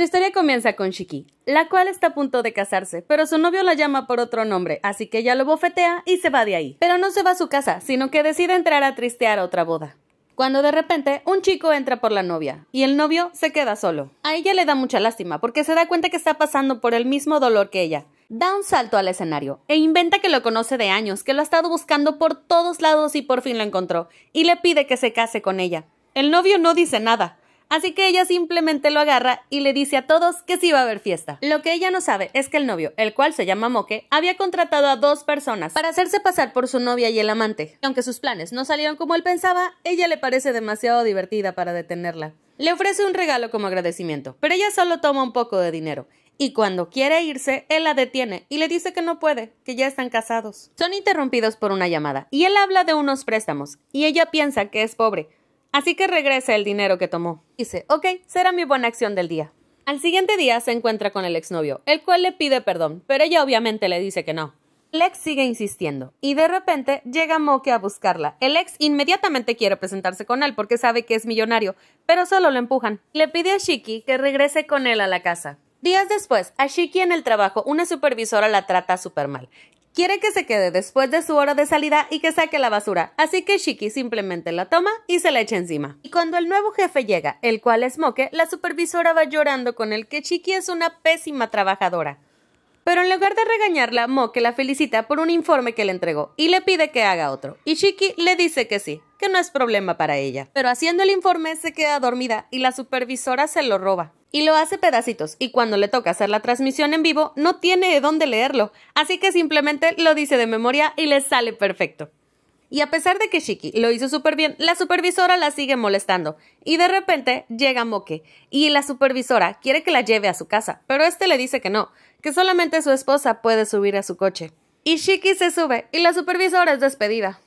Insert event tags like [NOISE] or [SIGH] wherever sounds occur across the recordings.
Su historia comienza con Shiki, la cual está a punto de casarse, pero su novio la llama por otro nombre, así que ella lo bofetea y se va de ahí. Pero no se va a su casa, sino que decide entrar a tristear a otra boda. Cuando de repente un chico entra por la novia y el novio se queda solo. A ella le da mucha lástima porque se da cuenta que está pasando por el mismo dolor que ella. Da un salto al escenario e inventa que lo conoce de años, que lo ha estado buscando por todos lados y por fin lo encontró, y le pide que se case con ella. El novio no dice nada, Así que ella simplemente lo agarra y le dice a todos que sí va a haber fiesta. Lo que ella no sabe es que el novio, el cual se llama Moque, había contratado a dos personas para hacerse pasar por su novia y el amante. Aunque sus planes no salieron como él pensaba, ella le parece demasiado divertida para detenerla. Le ofrece un regalo como agradecimiento, pero ella solo toma un poco de dinero y cuando quiere irse, él la detiene y le dice que no puede, que ya están casados. Son interrumpidos por una llamada y él habla de unos préstamos y ella piensa que es pobre, Así que regresa el dinero que tomó. Dice, ok, será mi buena acción del día. Al siguiente día se encuentra con el exnovio, el cual le pide perdón, pero ella obviamente le dice que no. Lex sigue insistiendo y de repente llega Moke a buscarla. El ex inmediatamente quiere presentarse con él porque sabe que es millonario, pero solo lo empujan. Le pide a Shiki que regrese con él a la casa. Días después, a Shiki en el trabajo, una supervisora la trata súper mal. Quiere que se quede después de su hora de salida y que saque la basura, así que Shiki simplemente la toma y se la echa encima. Y cuando el nuevo jefe llega, el cual es Moke, la supervisora va llorando con el que Shiki es una pésima trabajadora. Pero en lugar de regañarla, Moke la felicita por un informe que le entregó y le pide que haga otro. Y Shiki le dice que sí, que no es problema para ella. Pero haciendo el informe se queda dormida y la supervisora se lo roba y lo hace pedacitos y cuando le toca hacer la transmisión en vivo no tiene de dónde leerlo, así que simplemente lo dice de memoria y le sale perfecto. Y a pesar de que Shiki lo hizo súper bien, la supervisora la sigue molestando. Y de repente llega Moke, y la supervisora quiere que la lleve a su casa, pero este le dice que no, que solamente su esposa puede subir a su coche. Y Shiki se sube, y la supervisora es despedida.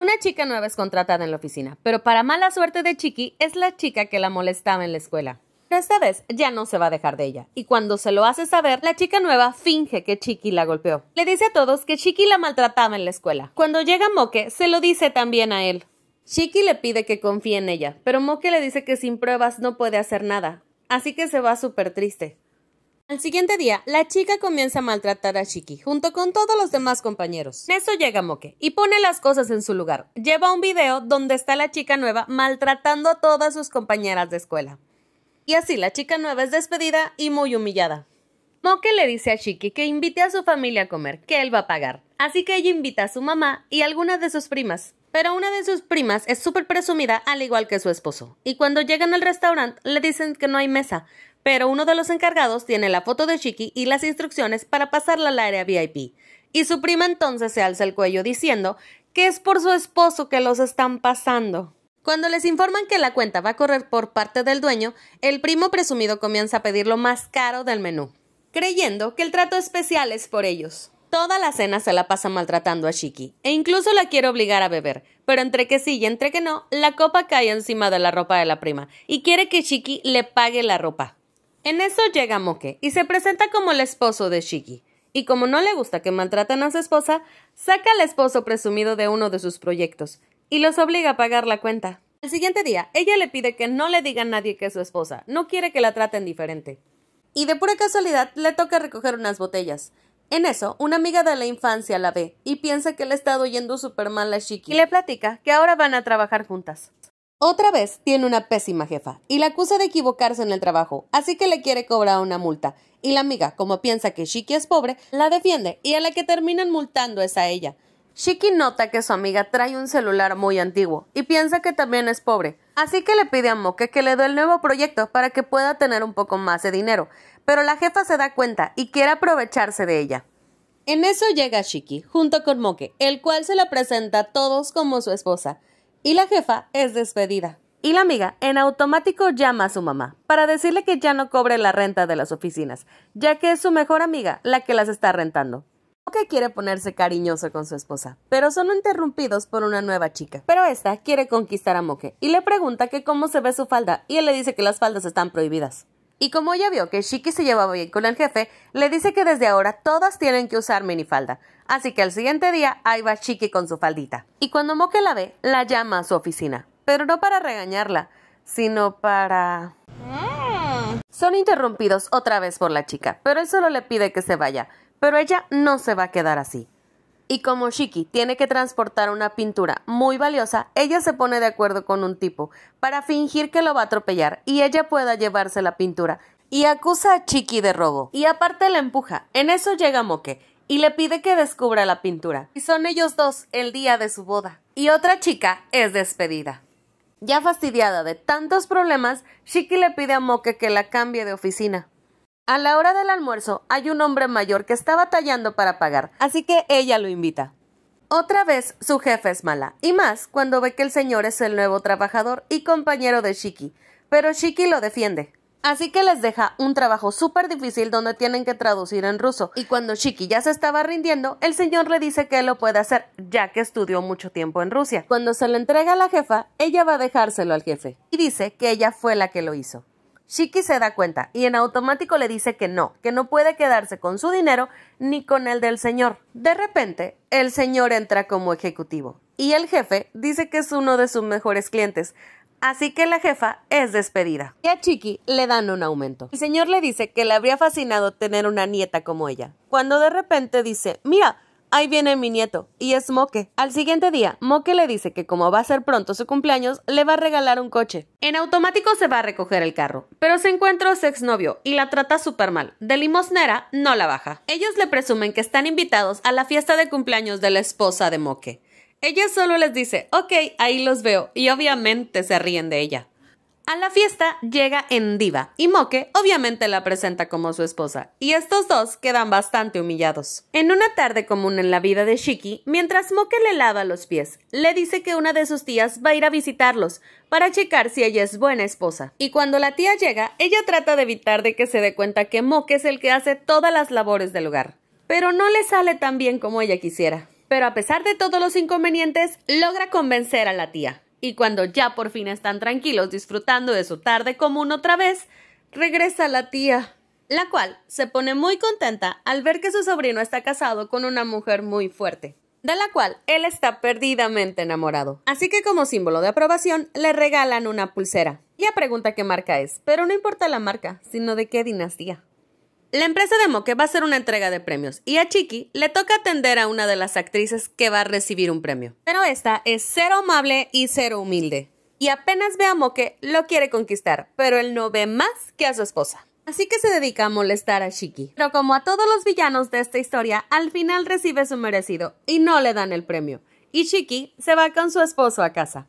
Una chica nueva es contratada en la oficina, pero para mala suerte de Shiki es la chica que la molestaba en la escuela. Esta vez ya no se va a dejar de ella, y cuando se lo hace saber, la chica nueva finge que Chiki la golpeó. Le dice a todos que Chiqui la maltrataba en la escuela. Cuando llega Moque, se lo dice también a él. Chiqui le pide que confíe en ella, pero Moque le dice que sin pruebas no puede hacer nada, así que se va súper triste. Al siguiente día, la chica comienza a maltratar a Chiqui, junto con todos los demás compañeros. eso llega Moque y pone las cosas en su lugar. Lleva un video donde está la chica nueva maltratando a todas sus compañeras de escuela. Y así la chica nueva es despedida y muy humillada. Moke le dice a Shiki que invite a su familia a comer, que él va a pagar. Así que ella invita a su mamá y algunas de sus primas. Pero una de sus primas es súper presumida, al igual que su esposo. Y cuando llegan al restaurante, le dicen que no hay mesa. Pero uno de los encargados tiene la foto de Shiki y las instrucciones para pasarla al área VIP. Y su prima entonces se alza el cuello diciendo que es por su esposo que los están pasando. Cuando les informan que la cuenta va a correr por parte del dueño, el primo presumido comienza a pedir lo más caro del menú, creyendo que el trato especial es por ellos. Toda la cena se la pasa maltratando a Shiki, e incluso la quiere obligar a beber, pero entre que sí y entre que no, la copa cae encima de la ropa de la prima, y quiere que Shiki le pague la ropa. En eso llega Moke, y se presenta como el esposo de Shiki, y como no le gusta que maltraten a su esposa, saca al esposo presumido de uno de sus proyectos, y los obliga a pagar la cuenta. El siguiente día, ella le pide que no le diga a nadie que es su esposa, no quiere que la traten diferente. Y de pura casualidad le toca recoger unas botellas. En eso, una amiga de la infancia la ve y piensa que le está oyendo súper mal a Shiki y le platica que ahora van a trabajar juntas. Otra vez tiene una pésima jefa y la acusa de equivocarse en el trabajo, así que le quiere cobrar una multa. Y la amiga, como piensa que Shiki es pobre, la defiende y a la que terminan multando es a ella. Shiki nota que su amiga trae un celular muy antiguo y piensa que también es pobre, así que le pide a Moke que le dé el nuevo proyecto para que pueda tener un poco más de dinero, pero la jefa se da cuenta y quiere aprovecharse de ella. En eso llega Shiki, junto con Moke, el cual se la presenta a todos como su esposa, y la jefa es despedida. Y la amiga en automático llama a su mamá para decirle que ya no cobre la renta de las oficinas, ya que es su mejor amiga la que las está rentando. Moke quiere ponerse cariñoso con su esposa, pero son interrumpidos por una nueva chica. Pero esta quiere conquistar a Moke y le pregunta que cómo se ve su falda y él le dice que las faldas están prohibidas. Y como ella vio que Shiki se llevaba bien con el jefe, le dice que desde ahora todas tienen que usar minifalda. Así que al siguiente día, ahí va Shiki con su faldita. Y cuando Moke la ve, la llama a su oficina. Pero no para regañarla, sino para... Mm. Son interrumpidos otra vez por la chica, pero él solo le pide que se vaya. Pero ella no se va a quedar así. Y como Shiki tiene que transportar una pintura muy valiosa, ella se pone de acuerdo con un tipo para fingir que lo va a atropellar y ella pueda llevarse la pintura. Y acusa a Shiki de robo. Y aparte la empuja. En eso llega Moke y le pide que descubra la pintura. Y son ellos dos el día de su boda. Y otra chica es despedida. Ya fastidiada de tantos problemas, Shiki le pide a Moke que la cambie de oficina. A la hora del almuerzo hay un hombre mayor que está batallando para pagar, así que ella lo invita. Otra vez su jefe es mala, y más cuando ve que el señor es el nuevo trabajador y compañero de Shiki, pero Shiki lo defiende. Así que les deja un trabajo súper difícil donde tienen que traducir en ruso, y cuando Shiki ya se estaba rindiendo, el señor le dice que lo puede hacer, ya que estudió mucho tiempo en Rusia. Cuando se lo entrega a la jefa, ella va a dejárselo al jefe, y dice que ella fue la que lo hizo. Shiki se da cuenta y en automático le dice que no, que no puede quedarse con su dinero ni con el del señor. De repente, el señor entra como ejecutivo y el jefe dice que es uno de sus mejores clientes, Así que la jefa es despedida. Y a Chiqui le dan un aumento. El señor le dice que le habría fascinado tener una nieta como ella. Cuando de repente dice, mira, ahí viene mi nieto, y es Moque. Al siguiente día, Moque le dice que como va a ser pronto su cumpleaños, le va a regalar un coche. En automático se va a recoger el carro, pero se encuentra a su exnovio y la trata súper mal. De limosnera, no la baja. Ellos le presumen que están invitados a la fiesta de cumpleaños de la esposa de Moque. Ella solo les dice, ok, ahí los veo, y obviamente se ríen de ella. A la fiesta llega Endiva y Moke obviamente la presenta como su esposa, y estos dos quedan bastante humillados. En una tarde común en la vida de Shiki, mientras Moke le lava los pies, le dice que una de sus tías va a ir a visitarlos para checar si ella es buena esposa. Y cuando la tía llega, ella trata de evitar de que se dé cuenta que Moque es el que hace todas las labores del hogar. Pero no le sale tan bien como ella quisiera. Pero a pesar de todos los inconvenientes, logra convencer a la tía y cuando ya por fin están tranquilos disfrutando de su tarde común otra vez, regresa la tía, la cual se pone muy contenta al ver que su sobrino está casado con una mujer muy fuerte, de la cual él está perdidamente enamorado. Así que como símbolo de aprobación le regalan una pulsera. Ya pregunta qué marca es, pero no importa la marca, sino de qué dinastía. La empresa de Moque va a hacer una entrega de premios y a Chiki le toca atender a una de las actrices que va a recibir un premio. Pero esta es cero amable y cero humilde. Y apenas ve a Moke, lo quiere conquistar, pero él no ve más que a su esposa. Así que se dedica a molestar a Chiki. Pero como a todos los villanos de esta historia, al final recibe su merecido y no le dan el premio. Y Chiki se va con su esposo a casa.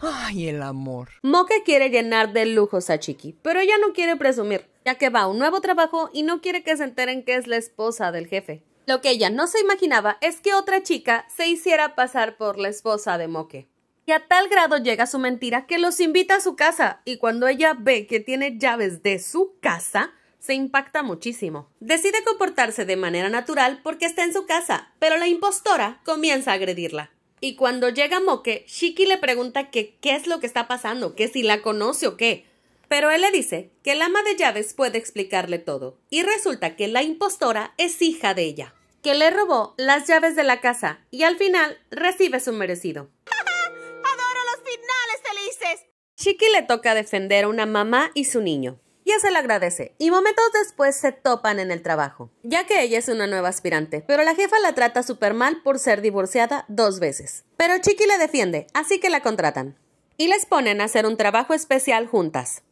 Ay, el amor. Moke quiere llenar de lujos a Chiki, pero ella no quiere presumir ya que va a un nuevo trabajo y no quiere que se enteren que es la esposa del jefe. Lo que ella no se imaginaba es que otra chica se hiciera pasar por la esposa de Moke. Y a tal grado llega su mentira que los invita a su casa y cuando ella ve que tiene llaves de su casa, se impacta muchísimo. Decide comportarse de manera natural porque está en su casa, pero la impostora comienza a agredirla. Y cuando llega Moke, Shiki le pregunta que qué es lo que está pasando, que si la conoce o qué. Pero él le dice que el ama de llaves puede explicarle todo, y resulta que la impostora es hija de ella, que le robó las llaves de la casa y al final recibe su merecido. [LAUGHS] ¡Adoro los finales felices! Chiqui le toca defender a una mamá y su niño. Ya se le agradece, y momentos después se topan en el trabajo, ya que ella es una nueva aspirante, pero la jefa la trata súper mal por ser divorciada dos veces. Pero Chiqui le defiende, así que la contratan. Y les ponen a hacer un trabajo especial juntas.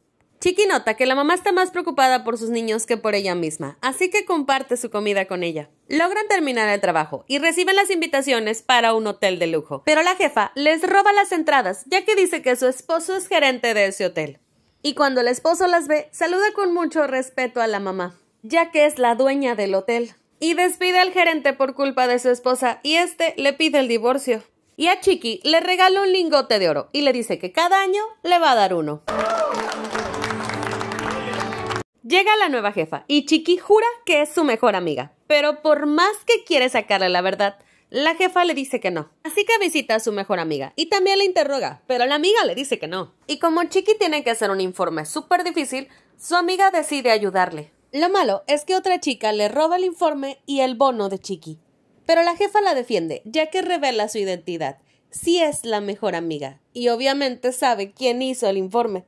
Chiqui nota que la mamá está más preocupada por sus niños que por ella misma, así que comparte su comida con ella. Logran terminar el trabajo y reciben las invitaciones para un hotel de lujo, pero la jefa les roba las entradas ya que dice que su esposo es gerente de ese hotel. Y cuando el esposo las ve, saluda con mucho respeto a la mamá, ya que es la dueña del hotel. Y despide al gerente por culpa de su esposa y este le pide el divorcio. Y a Chiqui le regala un lingote de oro y le dice que cada año le va a dar uno. Llega la nueva jefa y Chiqui jura que es su mejor amiga, pero por más que quiere sacarle la verdad, la jefa le dice que no. Así que visita a su mejor amiga y también le interroga, pero la amiga le dice que no. Y como Chiqui tiene que hacer un informe súper difícil, su amiga decide ayudarle. Lo malo es que otra chica le roba el informe y el bono de Chiqui. Pero la jefa la defiende, ya que revela su identidad. Si es la mejor amiga y obviamente sabe quién hizo el informe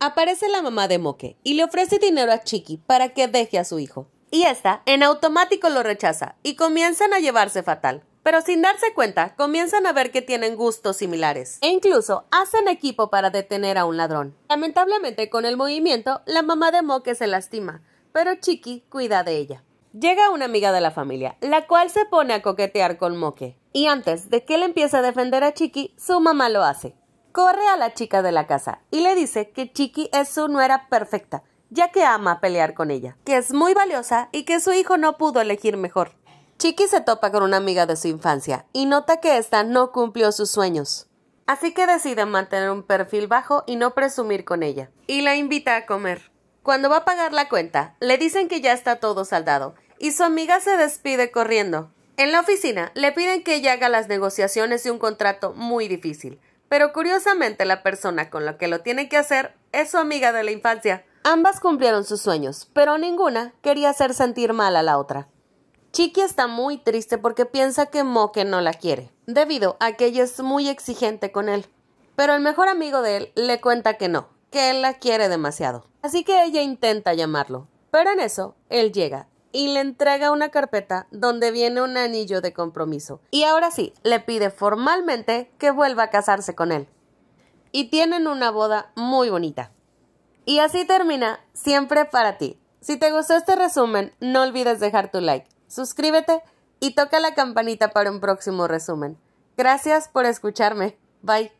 aparece la mamá de Moque y le ofrece dinero a Chiqui para que deje a su hijo. Y esta en automático lo rechaza y comienzan a llevarse fatal. Pero sin darse cuenta, comienzan a ver que tienen gustos similares e incluso hacen equipo para detener a un ladrón. Lamentablemente, con el movimiento, la mamá de Moque se lastima, pero Chiqui cuida de ella. Llega una amiga de la familia, la cual se pone a coquetear con Moque. Y antes de que él empiece a defender a Chiqui, su mamá lo hace corre a la chica de la casa y le dice que Chiqui es su nuera perfecta, ya que ama pelear con ella, que es muy valiosa y que su hijo no pudo elegir mejor. Chiqui se topa con una amiga de su infancia y nota que esta no cumplió sus sueños. Así que decide mantener un perfil bajo y no presumir con ella. Y la invita a comer. Cuando va a pagar la cuenta, le dicen que ya está todo saldado y su amiga se despide corriendo. En la oficina le piden que ella haga las negociaciones de un contrato muy difícil, pero curiosamente la persona con la que lo tiene que hacer es su amiga de la infancia. Ambas cumplieron sus sueños, pero ninguna quería hacer sentir mal a la otra. Chiqui está muy triste porque piensa que Moque no la quiere, debido a que ella es muy exigente con él. Pero el mejor amigo de él le cuenta que no, que él la quiere demasiado. Así que ella intenta llamarlo, pero en eso él llega y le entrega una carpeta donde viene un anillo de compromiso. Y ahora sí, le pide formalmente que vuelva a casarse con él. Y tienen una boda muy bonita. Y así termina Siempre para ti. Si te gustó este resumen, no olvides dejar tu like, suscríbete y toca la campanita para un próximo resumen. Gracias por escucharme. Bye.